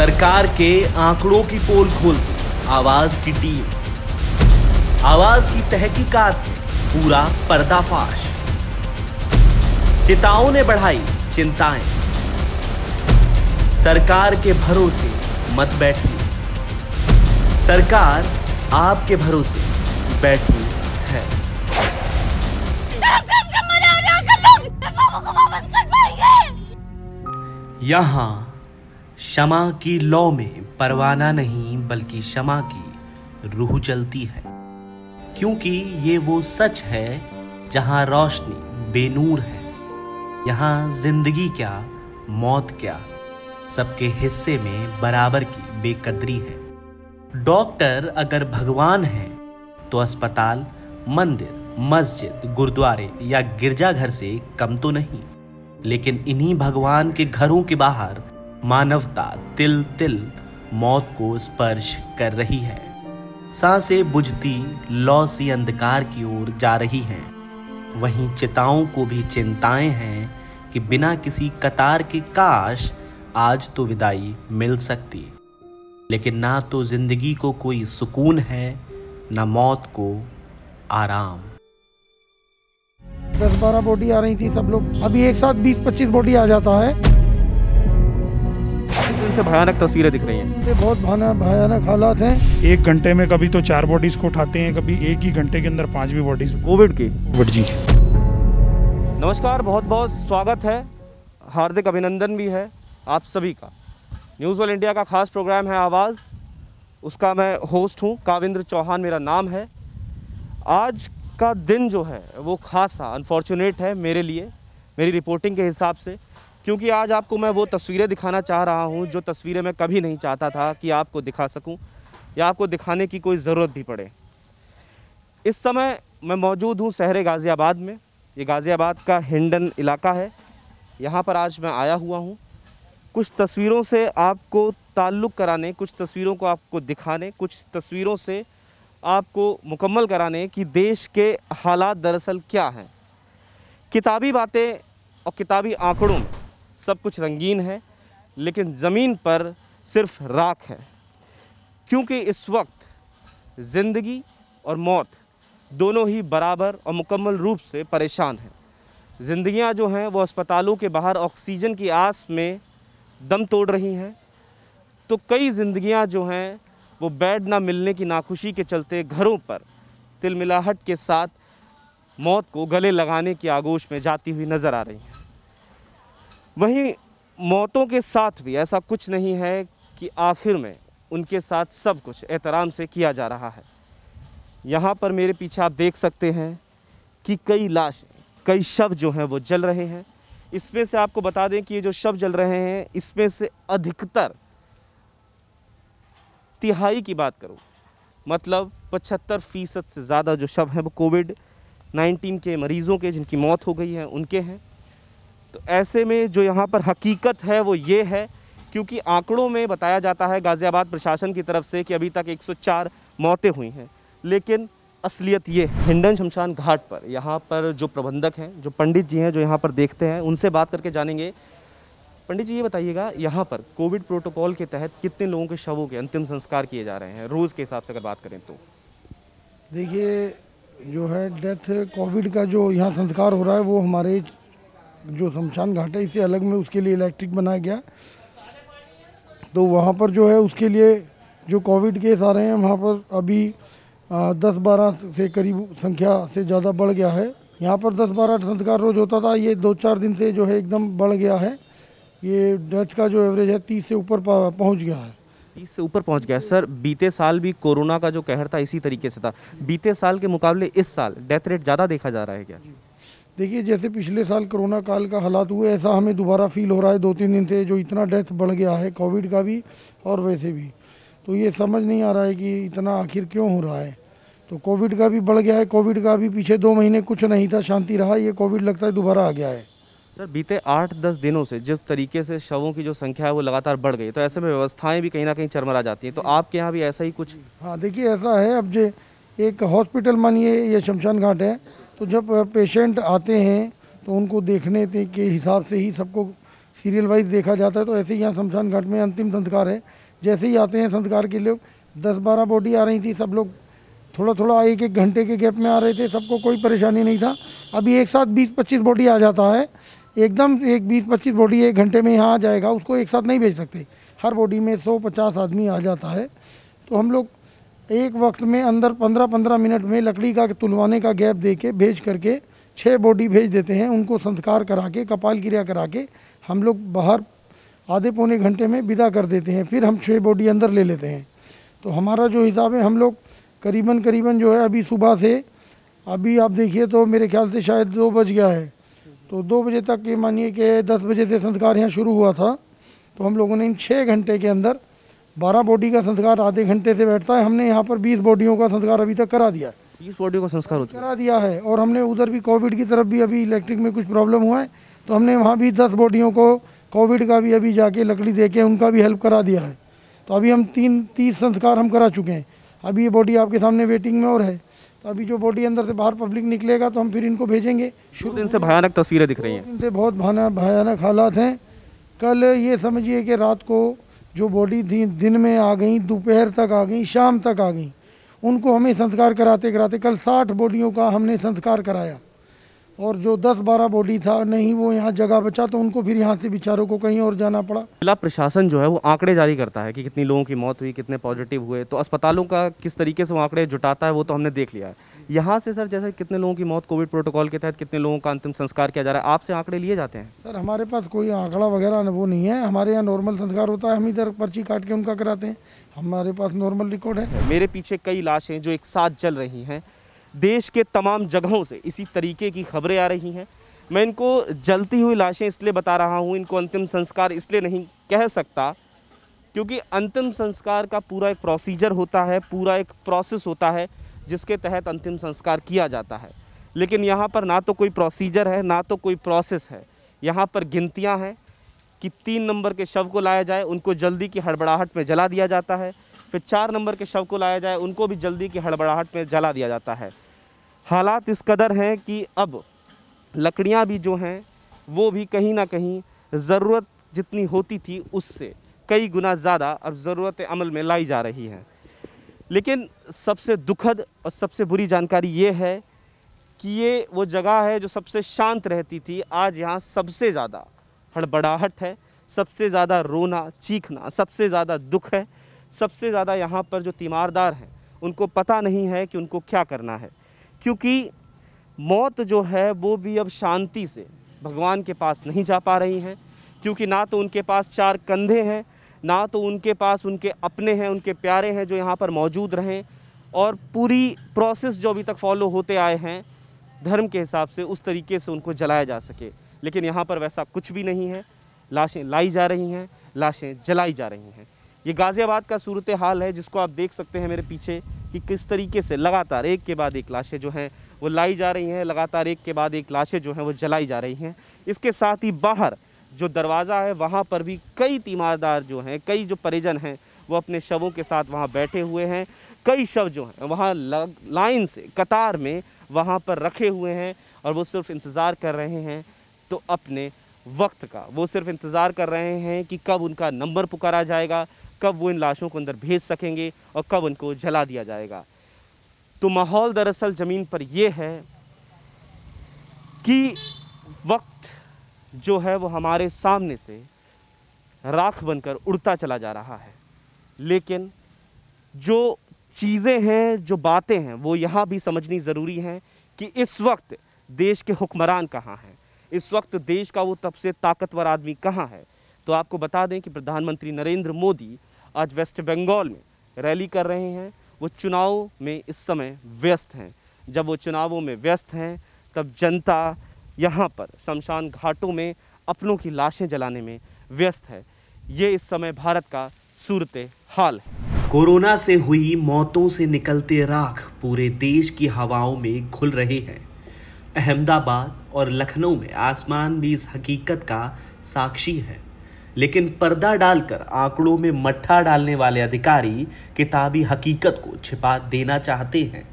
सरकार के आंकड़ों की पोल खोलती आवाज की टीम आवाज की तहकीकात पूरा पर्दाफाश चिताओं ने बढ़ाई चिंताएं सरकार के भरोसे मत बैठिए सरकार आपके भरोसे बैठी है यहां क्षमा की लौ में परवाना नहीं बल्कि क्षमा की रूह चलती है क्योंकि ये वो सच है जहाँ रोशनी बेनूर है यहां जिंदगी क्या मौत क्या सबके हिस्से में बराबर की बेकदरी है डॉक्टर अगर भगवान है तो अस्पताल मंदिर मस्जिद गुरुद्वारे या गिरजाघर से कम तो नहीं लेकिन इन्हीं भगवान के घरों के बाहर मानवता तिल तिल मौत को स्पर्श कर रही है सांसें बुझती लौ सी अंधकार की ओर जा रही हैं वहीं चिताओं को भी चिंताएं हैं कि बिना किसी कतार के काश आज तो विदाई मिल सकती लेकिन ना तो जिंदगी को कोई सुकून है ना मौत को आराम दस बारह बॉडी आ रही थी सब लोग अभी एक साथ बीस पच्चीस बॉडी आ जाता है से भयानक तस्वीरें दिख रही हैं ये बहुत भयानक हालात हैं एक घंटे में कभी तो चार बॉडीज को उठाते हैं कभी एक ही घंटे के अंदर पांच भी बॉडीज कोविड की कोविड जी नमस्कार बहुत बहुत स्वागत है हार्दिक अभिनंदन भी है आप सभी का न्यूज़ वर्ल्ड इंडिया का खास प्रोग्राम है आवाज़ उसका मैं होस्ट हूँ काविंद्र चौहान मेरा नाम है आज का दिन जो है वो खासा अनफॉर्चुनेट है मेरे लिए मेरी रिपोर्टिंग के हिसाब से क्योंकि आज आपको मैं वो तस्वीरें दिखाना चाह रहा हूँ जो तस्वीरें मैं कभी नहीं चाहता था कि आपको दिखा सकूँ या आपको दिखाने की कोई ज़रूरत भी पड़े इस समय मैं मौजूद हूँ शहर गाज़ियाबाद में ये गाज़ियाबाद का हिंडन इलाका है यहाँ पर आज मैं आया हुआ हूँ कुछ तस्वीरों से आपको ताल्लुक़ कराने कुछ तस्वीरों को आपको दिखाने कुछ तस्वीरों से आपको मुकम्मल कराने कि देश के हालात दरअसल क्या हैं किताबी बातें और किताबी आंकड़ों सब कुछ रंगीन है लेकिन ज़मीन पर सिर्फ राख है क्योंकि इस वक्त ज़िंदगी और मौत दोनों ही बराबर और मुकम्मल रूप से परेशान हैं ज़िंदियाँ जो हैं वो अस्पतालों के बाहर ऑक्सीजन की आस में दम तोड़ रही हैं तो कई ज़िंदियाँ जो हैं वो बेड ना मिलने की नाखुशी के चलते घरों पर तिलमिलाहट के साथ मौत को गले लगाने की आगोश में जाती हुई नज़र आ रही हैं वहीं मौतों के साथ भी ऐसा कुछ नहीं है कि आखिर में उनके साथ सब कुछ एहतराम से किया जा रहा है यहाँ पर मेरे पीछे आप देख सकते हैं कि कई लाश कई शव जो हैं वो जल रहे हैं इसमें से आपको बता दें कि ये जो शव जल रहे हैं इसमें से अधिकतर तिहाई की बात करूँ मतलब पचहत्तर फ़ीसद से ज़्यादा जो शव हैं वो कोविड नाइन्टीन के मरीज़ों के जिनकी मौत हो गई है उनके हैं तो ऐसे में जो यहाँ पर हकीकत है वो ये है क्योंकि आंकड़ों में बताया जाता है गाज़ियाबाद प्रशासन की तरफ से कि अभी तक 104 मौतें हुई हैं लेकिन असलियत ये हिंडन शमशान घाट पर यहाँ पर जो प्रबंधक हैं जो पंडित जी हैं जो यहाँ पर देखते हैं उनसे बात करके जानेंगे पंडित जी ये बताइएगा यहाँ पर कोविड प्रोटोकॉल के तहत कितने लोगों के शवों के अंतिम संस्कार किए जा रहे हैं रोज़ के हिसाब से अगर बात करें तो देखिए जो है डेथ कोविड का जो यहाँ संस्कार हो रहा है वो हमारे जो शमशान घाट है इसे अलग में उसके लिए इलेक्ट्रिक बनाया गया तो वहाँ पर जो है उसके लिए जो कोविड केस आ रहे हैं वहाँ पर अभी दस बारह से करीब संख्या से ज़्यादा बढ़ गया है यहाँ पर दस बारह संस्कार रोज होता था ये दो चार दिन से जो है एकदम बढ़ गया है ये डेथ का जो एवरेज है तीस से ऊपर पहुँच गया है तीस से ऊपर पहुँच गया सर बीते साल भी कोरोना का जो कहर था इसी तरीके से था बीते साल के मुकाबले इस साल डेथ रेट ज़्यादा देखा जा रहा है क्या देखिए जैसे पिछले साल कोरोना काल का हालात हुए ऐसा हमें दोबारा फील हो रहा है दो तीन दिन से जो इतना डेथ बढ़ गया है कोविड का भी और वैसे भी तो ये समझ नहीं आ रहा है कि इतना आखिर क्यों हो रहा है तो कोविड का भी बढ़ गया है कोविड का भी पीछे दो महीने कुछ नहीं था शांति रहा ये कोविड लगता है दोबारा आ गया है सर बीते आठ दस दिनों से जिस तरीके से शवों की जो संख्या है वो लगातार बढ़ गई तो ऐसे में व्यवस्थाएं भी कहीं ना कहीं चरमरा जाती हैं तो आपके यहाँ भी ऐसा ही कुछ हाँ देखिए ऐसा है अब जो एक हॉस्पिटल मानिए ये शमशान घाट है तो जब पेशेंट आते हैं तो उनको देखने के हिसाब से ही सबको सीरियल वाइज देखा जाता है तो ऐसे ही यहाँ शमशान घाट में अंतिम संस्कार है जैसे ही आते हैं संस्कार के लिए दस बारह बॉडी आ रही थी सब लोग थोड़ा थोड़ा एक एक घंटे के गैप में आ रहे थे सबको कोई परेशानी नहीं था अभी एक साथ बीस पच्चीस बॉडी आ जाता है एकदम एक बीस पच्चीस बॉडी एक घंटे में यहाँ आ जाएगा उसको एक साथ नहीं भेज सकते हर बॉडी में सौ पचास आदमी आ जाता है तो हम लोग एक वक्त में अंदर पंद्रह पंद्रह मिनट में लकड़ी का तुलवाने का गैप दे के भेज करके छः बॉडी भेज देते हैं उनको संस्कार करा के कपाल क्रिया करा के हम लोग बाहर आधे पौने घंटे में विदा कर देते हैं फिर हम छः बॉडी अंदर ले लेते हैं तो हमारा जो हिसाब है हम लोग करीबन करीबन जो है अभी सुबह से अभी आप देखिए तो मेरे ख्याल से शायद दो बज गया है तो दो बजे तक ये मानिए कि दस बजे से संस्कार यहाँ शुरू हुआ था तो हम लोगों ने इन छः घंटे के अंदर बारह बॉडी का संस्कार आधे घंटे से बैठता है हमने यहाँ पर बीस बॉडियों का संस्कार अभी तक करा दिया है बीस बॉडियों का संस्कार करा दिया है और हमने उधर भी कोविड की तरफ भी अभी इलेक्ट्रिक में कुछ प्रॉब्लम हुआ है तो हमने वहाँ भी दस बॉडियों को कोविड का भी अभी जाके लकड़ी दे के उनका भी हेल्प करा दिया है तो अभी हम तीन तीस संस्कार हम करा चुके हैं अभी ये बॉडी आपके सामने वेटिंग में और है तो अभी जो बॉडी अंदर से बाहर पब्लिक निकलेगा तो हम फिर इनको भेजेंगे शुरू दिन से भयानक तस्वीरें दिख रही हैं इनसे बहुत भयानक हालात हैं कल ये समझिए कि रात को जो बॉडी थी दिन में आ गई दोपहर तक आ गई शाम तक आ गई उनको हमें संस्कार कराते कराते कल साठ बॉडियों का हमने संस्कार कराया और जो 10-12 बॉडी था नहीं वो यहाँ जगह बचा तो उनको फिर यहाँ से बेचारों को कहीं और जाना पड़ा जिला प्रशासन जो है वो आंकड़े जारी करता है कि कितनी लोगों की मौत हुई कितने पॉजिटिव हुए तो अस्पतालों का किस तरीके से वो आंकड़े जुटाता है वो तो हमने देख लिया है यहाँ से सर जैसे कितने लोगों की मौत कोविड प्रोटोकॉल के तहत कितने लोगों का अंतिम संस्कार किया जा रहा है आपसे आंकड़े लिए जाते हैं सर हमारे पास कोई आंकड़ा वगैरह वो नहीं है हमारे यहाँ नॉर्मल संस्कार होता है हम इधर पर्ची काट के उनका कराते हैं हमारे पास नॉर्मल रिकॉर्ड है मेरे पीछे कई लाशें जो एक साथ जल रही हैं देश के तमाम जगहों से इसी तरीके की खबरें आ रही हैं मैं इनको जलती हुई लाशें इसलिए बता रहा हूँ इनको अंतिम संस्कार इसलिए नहीं कह सकता क्योंकि अंतिम संस्कार का पूरा एक प्रोसीजर होता है पूरा एक प्रोसेस होता है जिसके तहत अंतिम संस्कार किया जाता है लेकिन यहाँ पर ना तो कोई प्रोसीजर है ना तो कोई प्रोसेस है यहाँ पर गिनतियाँ हैं कि तीन नंबर के शव को लाया जाए उनको जल्दी की हड़बड़ाहट में जला दिया जाता है फिर चार नंबर के शव को लाया जाए उनको भी जल्दी की हड़बड़ाहट में जला दिया जाता है हालात इस कदर हैं कि अब लकड़ियाँ भी जो हैं वो भी कहीं ना कहीं ज़रूरत जितनी होती थी उससे कई गुना ज़्यादा अब ज़रूरत अमल में लाई जा रही है लेकिन सबसे दुखद और सबसे बुरी जानकारी ये है कि ये वो जगह है जो सबसे शांत रहती थी आज यहाँ सबसे ज़्यादा हड़बड़ाहट है सबसे ज़्यादा रोना चीखना सबसे ज़्यादा दुख है सबसे ज़्यादा यहाँ पर जो तीमारदार हैं उनको पता नहीं है कि उनको क्या करना है क्योंकि मौत जो है वो भी अब शांति से भगवान के पास नहीं जा पा रही हैं क्योंकि ना तो उनके पास चार कंधे हैं ना तो उनके पास उनके अपने हैं उनके प्यारे हैं जो यहाँ पर मौजूद रहें और पूरी प्रोसेस जो अभी तक फॉलो होते आए हैं धर्म के हिसाब से उस तरीके से उनको जलाया जा सके लेकिन यहाँ पर वैसा कुछ भी नहीं है लाशें लाई जा रही हैं लाशें जलाई जा रही हैं ये गाज़ियाबाद का सूरत हाल है जिसको आप देख सकते हैं मेरे पीछे कि किस तरीके से लगातार एक के बाद एक लाशें जो हैं वो लाई जा रही हैं लगातार एक के बाद एक लाशें जो हैं वो जलाई जा रही हैं इसके साथ ही बाहर जो दरवाज़ा है वहाँ पर भी कई तीमारदार जो हैं कई जो परिजन हैं वो अपने शवों के साथ वहाँ बैठे हुए हैं कई शव जो हैं वहाँ लाइन से कतार में वहाँ पर रखे हुए हैं और वो सिर्फ इंतज़ार कर रहे हैं तो अपने वक्त का वो सिर्फ इंतज़ार कर रहे हैं कि कब उनका नंबर पुकारा जाएगा कब वो इन लाशों को अंदर भेज सकेंगे और कब उनको जला दिया जाएगा तो माहौल दरअसल ज़मीन पर ये है कि वक्त जो है वो हमारे सामने से राख बनकर उड़ता चला जा रहा है लेकिन जो चीज़ें हैं जो बातें हैं वो यहाँ भी समझनी ज़रूरी हैं कि इस वक्त देश के हुक्मरान कहाँ हैं इस वक्त देश का वो तब से ताकतवर आदमी कहाँ है तो आपको बता दें कि प्रधानमंत्री नरेंद्र मोदी आज वेस्ट बंगाल में रैली कर रहे हैं वो चुनाव में इस समय व्यस्त हैं जब वो चुनावों में व्यस्त हैं तब जनता यहाँ पर शमशान घाटों में अपनों की लाशें जलाने में व्यस्त है ये इस समय भारत का सूरत हाल है कोरोना से हुई मौतों से निकलते राख पूरे देश की हवाओं में घुल रहे हैं अहमदाबाद और लखनऊ में आसमान भी इस हकीकत का साक्षी है लेकिन पर्दा डालकर आंकड़ों में मट्ठा डालने वाले अधिकारी किताबी हकीकत को छिपा देना चाहते हैं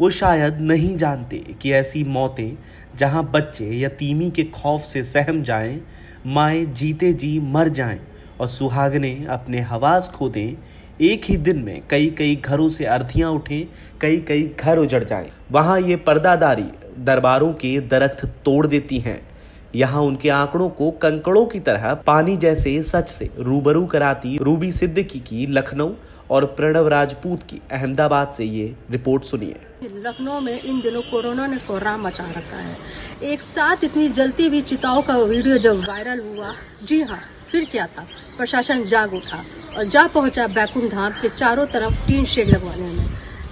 वो शायद नहीं जानते कि ऐसी मौतें जहां बच्चे यतीमी के खौफ से सहम जाएं, माए जीते जी मर जाएं और सुहागने अपने हवास खो दें एक ही दिन में कई कई घरों से अर्थियां उठें कई कई घर उजड़ जाएं। वहाँ ये पर्दादारी दरबारों के दरख्त तोड़ देती हैं यहाँ उनके आंकड़ों को कंकड़ों की तरह पानी जैसे सच से रूबरू कराती रूबी सिद्दीकी की लखनऊ और प्रणव राजपूत की अहमदाबाद से ये रिपोर्ट सुनिए लखनऊ में इन दिनों कोरोना ने कोहरा मचा रखा है एक साथ इतनी जलती हुई चिताओं का वीडियो जब वायरल हुआ जी हाँ फिर क्या था प्रशासन जाग उठा और जा पहुंचा बैकुंठ धाम के चारों तरफ टीन शेड लगवाने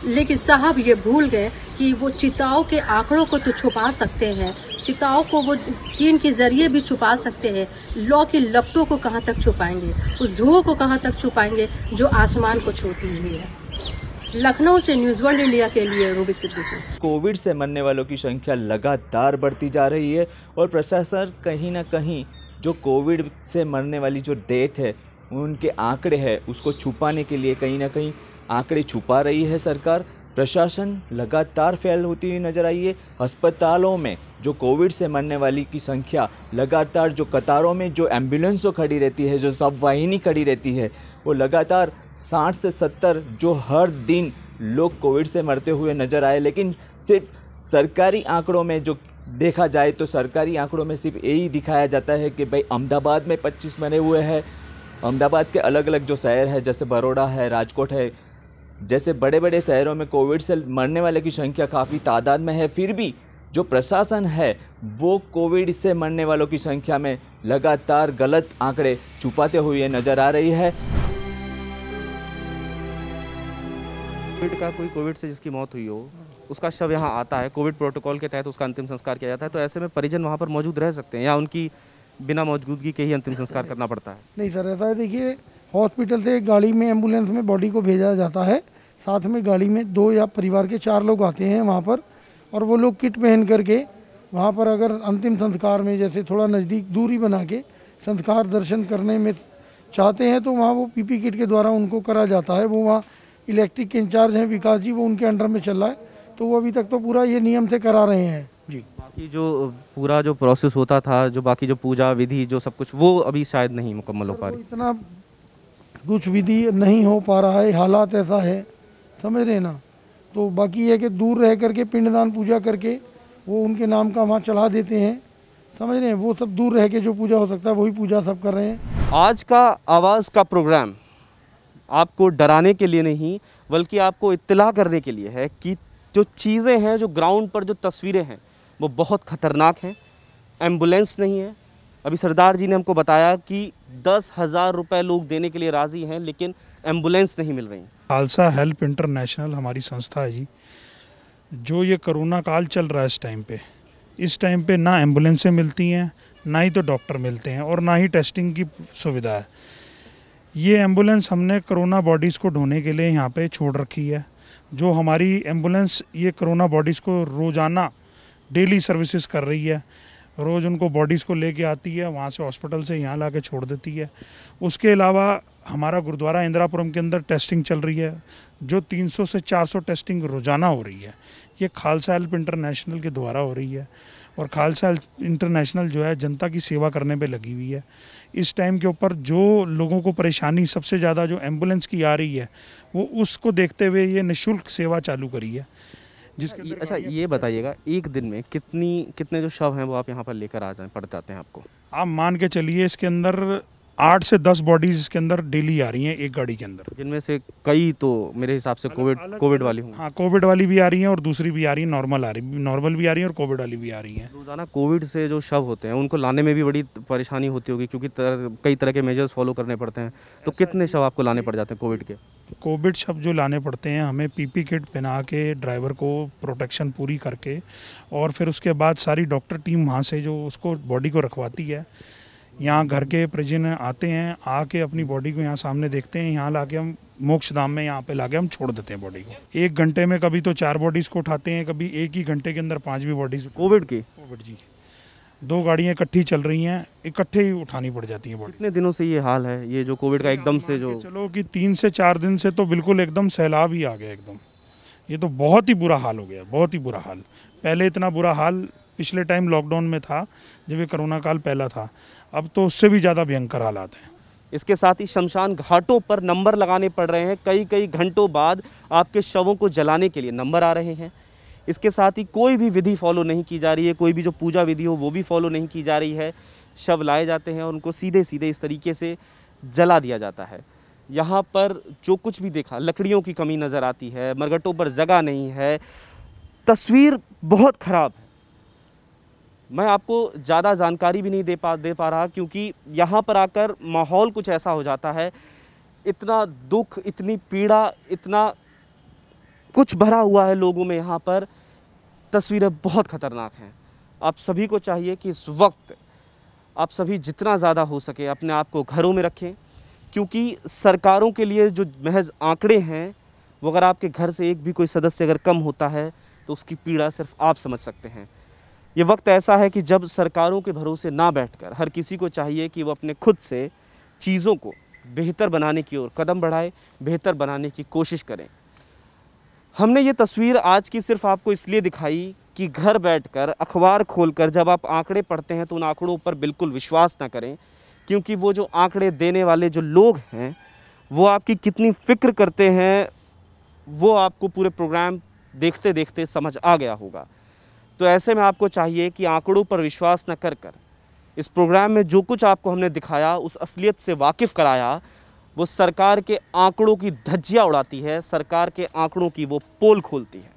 लेकिन साहब ये भूल गए कि वो चिताओं के आंकड़ों को तो छुपा सकते हैं चिताओं को वो कीन के जरिए भी छुपा सकते हैं लौ के लपटों को कहाँ तक छुपाएंगे उस धुओं को कहाँ तक छुपाएंगे जो आसमान को छूती हुई है लखनऊ से न्यूज वर्ल्ड इंडिया के लिए रूबी सिद्दीकी कोविड से मरने वालों की संख्या लगातार बढ़ती जा रही है और प्रशासन कहीं ना कहीं जो कोविड से मरने वाली जो डेथ है उनके आंकड़े हैं उसको छुपाने के लिए कहीं ना कहीं आंकड़े छुपा रही है सरकार प्रशासन लगातार फैल होती हुई नजर आई है अस्पतालों में जो कोविड से मरने वाली की संख्या लगातार जो कतारों में जो एम्बुलेंसों खड़ी रहती है जो सब वाहिनी खड़ी रहती है वो लगातार साठ से सत्तर जो हर दिन लोग कोविड से मरते हुए नज़र आए लेकिन सिर्फ सरकारी आंकड़ों में जो देखा जाए तो सरकारी आंकड़ों में सिर्फ यही दिखाया जाता है कि भाई अहमदाबाद में 25 मरे हुए हैं अहमदाबाद के अलग अलग जो शहर है जैसे बड़ोड़ा है राजकोट है जैसे बड़े बड़े शहरों में कोविड से मरने वाले की संख्या काफ़ी तादाद में है फिर भी जो प्रशासन है वो कोविड से मरने वालों की संख्या में लगातार गलत आंकड़े छुपाते हुए नज़र आ रही है कोविड का कोई कोविड से जिसकी मौत हुई हो उसका शव यहाँ आता है कोविड प्रोटोकॉल के तहत उसका अंतिम संस्कार किया जाता है तो ऐसे में परिजन वहाँ पर मौजूद रह सकते हैं या उनकी बिना मौजूदगी के ही अंतिम संस्कार करना पड़ता है नहीं सर ऐसा है देखिए हॉस्पिटल से गाड़ी में एम्बुलेंस में बॉडी को भेजा जाता है साथ में गाड़ी में दो या परिवार के चार लोग आते हैं वहाँ पर और वो लोग किट पहन करके वहाँ पर अगर अंतिम संस्कार में जैसे थोड़ा नज़दीक दूरी बना के संस्कार दर्शन करने में चाहते हैं तो वहाँ वो पीपी किट के द्वारा उनको करा जाता है वो वहाँ इलेक्ट्रिक के इंचार्ज हैं विकास जी वो उनके अंडर में चल रहा है तो वो अभी तक तो पूरा ये नियम से करा रहे हैं जी बाकी जो पूरा जो प्रोसेस होता था जो बाकी जो पूजा विधि जो सब कुछ वो अभी शायद नहीं मुकम्मल हो पा रही इतना कुछ विधि नहीं हो पा रहा है हालात ऐसा है समझ रहे ना तो बाकी है कि दूर रह करके पिंडदान पूजा करके वो उनके नाम का वहाँ चढ़ा देते हैं समझ रहे हैं वो सब दूर रह के जो पूजा हो सकता है वही पूजा सब कर रहे हैं आज का आवाज़ का प्रोग्राम आपको डराने के लिए नहीं बल्कि आपको इतला करने के लिए है कि जो चीज़ें हैं जो ग्राउंड पर जो तस्वीरें हैं वो बहुत ख़तरनाक हैं एम्बुलेंस नहीं है अभी सरदार जी ने हमको बताया कि दस हज़ार रुपये लोग देने के लिए राज़ी हैं लेकिन एम्बुलेंस नहीं मिल रही खालसा हेल्प इंटरनेशनल हमारी संस्था है जी जो ये कोरोना काल चल रहा है इस टाइम पे इस टाइम पे ना एम्बुलेंसें मिलती हैं ना ही तो डॉक्टर मिलते हैं और ना ही टेस्टिंग की सुविधा है ये एम्बुलेंस हमने कोरोना बॉडीज़ को ढोने के लिए यहाँ पे छोड़ रखी है जो हमारी एम्बुलेंस ये कोरोना बॉडीज़ को रोज़ाना डेली सर्विसेज कर रही है रोज़ उनको बॉडीज़ को लेके आती है वहाँ से हॉस्पिटल से यहाँ ला के छोड़ देती है उसके अलावा हमारा गुरुद्वारा इंदिरापुरम के अंदर टेस्टिंग चल रही है जो 300 से 400 टेस्टिंग रोज़ाना हो रही है ये खालसा हेल्प इंटरनेशनल के द्वारा हो रही है और खालसा इंटरनेशनल जो है जनता की सेवा करने पर लगी हुई है इस टाइम के ऊपर जो लोगों को परेशानी सबसे ज़्यादा जो एम्बुलेंस की आ रही है वो उसको देखते हुए ये निःशुल्क सेवा चालू करी है जिसके अच्छा ये बताइएगा एक दिन में कितनी कितने जो शव हैं वो आप यहाँ पर लेकर आ जाए पड़ जाते हैं आपको आप मान के चलिए इसके अंदर आठ से दस बॉडीज इसके अंदर डेली आ रही हैं एक गाड़ी के अंदर जिनमें से कई तो मेरे हिसाब से कोविड कोविड वाली हूँ हाँ कोविड वाली भी आ रही हैं और दूसरी भी आ रही है नॉर्मल आ रही नॉर्मल भी आ रही है और कोविड वाली भी आ रही हैं रोज़ाना कोविड से जो शव होते हैं उनको लाने में भी बड़ी परेशानी होती होगी क्योंकि कई तरह के मेजर्स फॉलो करने पड़ते हैं तो कितने शव आपको लाने पड़ जाते हैं कोविड के कोविड शब्द जो लाने पड़ते हैं हमें पीपी किट पहना के ड्राइवर को प्रोटेक्शन पूरी करके और फिर उसके बाद सारी डॉक्टर टीम वहाँ से जो उसको बॉडी को रखवाती है यहाँ घर के परिजन आते हैं आके अपनी बॉडी को यहाँ सामने देखते हैं यहाँ ला हम मोक्ष धाम में यहाँ पे लाके हम छोड़ देते हैं बॉडी को एक घंटे में कभी तो चार बॉडीज़ को उठाते हैं कभी एक ही घंटे के अंदर पाँच भी बॉडीज़ कोविड के कोविड जी दो गाड़ियाँ इकट्ठी चल रही हैं इकट्ठे ही उठानी पड़ जाती हैं बॉडी कितने दिनों से ये हाल है ये जो कोविड का एकदम से जो चलो कि तीन से चार दिन से तो बिल्कुल एकदम सैलाब ही आ गया एकदम ये तो बहुत ही बुरा हाल हो गया बहुत ही बुरा हाल पहले इतना बुरा हाल पिछले टाइम लॉकडाउन में था जब ये कोरोना काल पहला था अब तो उससे भी ज़्यादा भयंकर हालात हैं इसके साथ ही शमशान घाटों पर नंबर लगाने पड़ रहे हैं कई कई घंटों बाद आपके शवों को जलाने के लिए नंबर आ रहे हैं इसके साथ ही कोई भी विधि फॉलो नहीं की जा रही है कोई भी जो पूजा विधि हो वो भी फॉलो नहीं की जा रही है शव लाए जाते हैं और उनको सीधे सीधे इस तरीके से जला दिया जाता है यहाँ पर जो कुछ भी देखा लकड़ियों की कमी नज़र आती है मरगटों पर जगह नहीं है तस्वीर बहुत ख़राब मैं आपको ज़्यादा जानकारी भी नहीं दे पा दे पा रहा क्योंकि यहाँ पर आकर माहौल कुछ ऐसा हो जाता है इतना दुख इतनी पीड़ा इतना कुछ भरा हुआ है लोगों में यहाँ पर तस्वीरें बहुत ख़तरनाक हैं आप सभी को चाहिए कि इस वक्त आप सभी जितना ज़्यादा हो सके अपने आप को घरों में रखें क्योंकि सरकारों के लिए जो महज आंकड़े हैं वो अगर आपके घर से एक भी कोई सदस्य अगर कम होता है तो उसकी पीड़ा सिर्फ आप समझ सकते हैं ये वक्त ऐसा है कि जब सरकारों के भरोसे ना बैठकर हर किसी को चाहिए कि वो अपने खुद से चीज़ों को बेहतर बनाने की ओर कदम बढ़ाए बेहतर बनाने की कोशिश करें हमने ये तस्वीर आज की सिर्फ आपको इसलिए दिखाई कि घर बैठकर अखबार खोलकर जब आप आंकड़े पढ़ते हैं तो उन आंकड़ों पर बिल्कुल विश्वास ना करें क्योंकि वो जो आंकड़े देने वाले जो लोग हैं वो आपकी कितनी फ़िक्र करते हैं वो आपको पूरे प्रोग्राम देखते देखते समझ आ गया होगा तो ऐसे में आपको चाहिए कि आंकड़ों पर विश्वास न कर कर इस प्रोग्राम में जो कुछ आपको हमने दिखाया उस असलियत से वाकिफ़ कराया वो सरकार के आंकड़ों की धज्जियाँ उड़ाती है सरकार के आंकड़ों की वो पोल खोलती है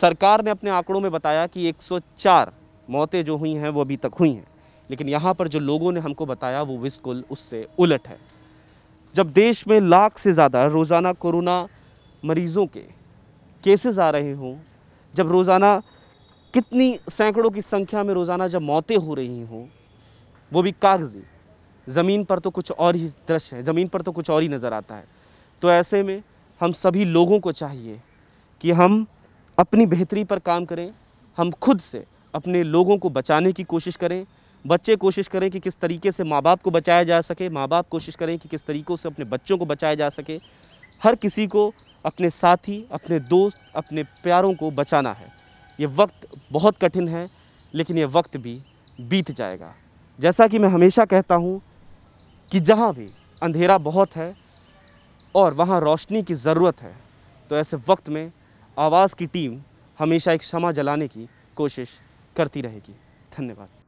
सरकार ने अपने आंकड़ों में बताया कि 104 मौतें जो हुई हैं वो अभी तक हुई हैं लेकिन यहाँ पर जो लोगों ने हमको बताया वो बिल्कुल उससे उलट है जब देश में लाख से ज़्यादा रोज़ाना कोरोना मरीज़ों के केसेस आ रहे हों जब रोज़ाना कितनी सैकड़ों की संख्या में रोज़ाना जब मौतें हो रही हों वो भी कागज़ी ज़मीन पर तो कुछ और ही दृश्य है ज़मीन पर तो कुछ और ही नज़र आता है तो ऐसे में हम सभी लोगों को चाहिए कि हम अपनी बेहतरी पर काम करें हम खुद से अपने लोगों को बचाने की कोशिश करें बच्चे कोशिश करें कि किस तरीके से माँ बाप को बचाया जा सके माँ बाप कोशिश करें कि किस तरीक़ों से अपने बच्चों को बचाया जा सके हर किसी को अपने साथी अपने दोस्त अपने प्यारों को बचाना है ये वक्त बहुत कठिन है लेकिन ये वक्त भी बीत जाएगा जैसा कि मैं हमेशा कहता हूँ कि जहाँ भी अंधेरा बहुत है और वहाँ रोशनी की ज़रूरत है तो ऐसे वक्त में आवाज़ की टीम हमेशा एक क्षमा जलाने की कोशिश करती रहेगी धन्यवाद